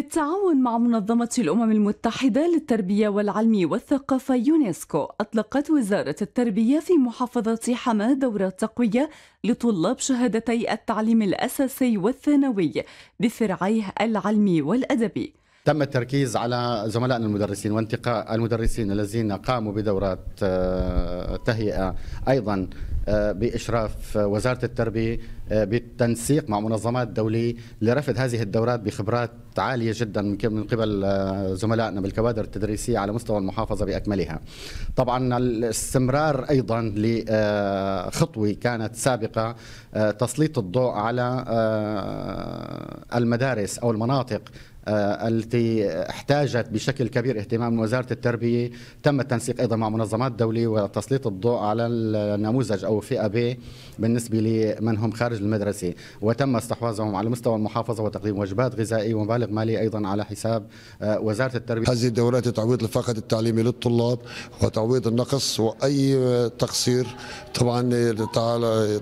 بالتعاون مع منظمة الأمم المتحدة للتربية والعلم والثقافة يونسكو أطلقت وزارة التربية في محافظة حماة دورة تقوية لطلاب شهادتي التعليم الأساسي والثانوي بفرعيه العلمي والأدبي تم التركيز على زملائنا المدرسين وانتقاء المدرسين الذين قاموا بدورات آه، تهيئه ايضا آه، باشراف وزاره التربيه آه، بالتنسيق مع منظمات دوليه لرفد هذه الدورات بخبرات عاليه جدا من قبل زملائنا بالكوادر التدريسيه على مستوى المحافظه باكملها. طبعا الاستمرار ايضا لخطوه كانت سابقه تسليط الضوء على المدارس او المناطق آه، التي احتاجت بشكل كبير اهتمام وزارة التربية تم التنسيق أيضا مع منظمات دوليه وتسليط الضوء على النموذج أو فئة ب بالنسبة لمن هم خارج المدرسة وتم استحواذهم على مستوى المحافظة وتقديم وجبات غذائية ومبالغ مالية أيضا على حساب آه، وزارة التربية هذه الدورات تعويض الفقد التعليمي للطلاب وتعويض النقص وأي تقصير طبعا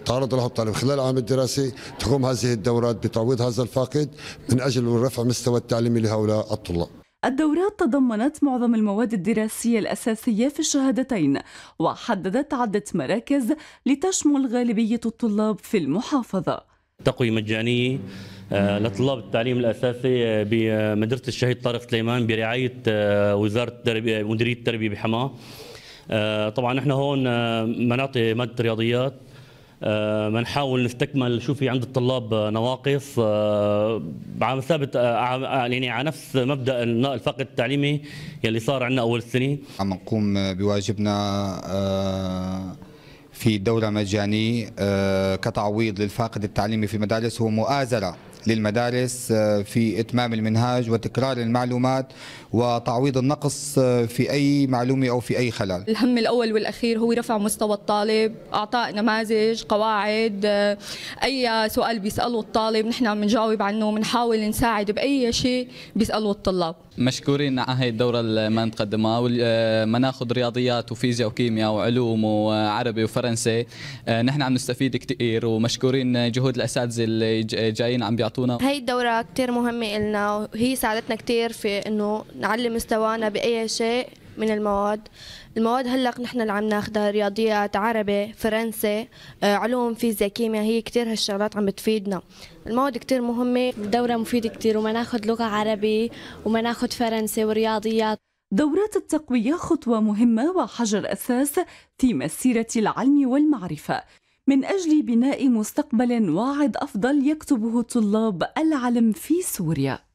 تعرض له الطالب خلال العام الدراسي تقوم هذه الدورات بتعويض هذا الفاقد من أجل رفع مستوى التعليم التعليمي لهؤلاء الطلاب الدورات تضمنت معظم المواد الدراسية الأساسية في الشهادتين وحددت عدة مراكز لتشمل غالبية الطلاب في المحافظة تقوية مجانية آه، لطلاب التعليم الأساسي آه، بمدرسة الشهيد طارق سليمان برعاية آه، وزارة مديرية التربية بحماه طبعا نحن هون بنعطي مادة رياضيات بنحاول آه، نستكمل شو في عند الطلاب نواقص آه، على ثابت آه، يعني على نفس مبدا الفقد التعليمي يلي صار عندنا اول السنين عم نقوم بواجبنا في دورة مجانية كتعويض للفاقد التعليمي في المدارس هو مؤازرة للمدارس آه، في إتمام المنهاج وتكرار المعلومات وتعويض النقص آه، في أي معلومة أو في أي خلل الهم الأول والأخير هو رفع مستوى الطالب أعطاء نماذج قواعد آه، أي سؤال بيسأله الطالب نحن بنجاوب عنه بنحاول نساعد بأي شيء بيسأله الطلاب مشكورين على هي الدورة اللي ما نتقدمها مناخد رياضيات وفيزياء وكيمياء وعلوم وعربي وفرنسي نحن عم نستفيد كثير ومشكورين جهود الأساتذة اللي جايين عم بيعطوا بيعطونا هي الدوره كثير مهمه إلنا وهي ساعدتنا كثير في انه نعلي مستوانا باي شيء من المواد المواد هلق نحن اللي عم ناخذها رياضيات عربي فرنسي آه، علوم فيزياء كيمياء هي كثير هالشغلات عم بتفيدنا المواد كثير مهمه الدوره مفيده كثير وما ناخذ لغه عربي وما ناخذ فرنسي ورياضيات دورات التقوية خطوة مهمة وحجر أساس في مسيرة العلم والمعرفة من أجل بناء مستقبل واعد أفضل يكتبه طلاب العلم في سوريا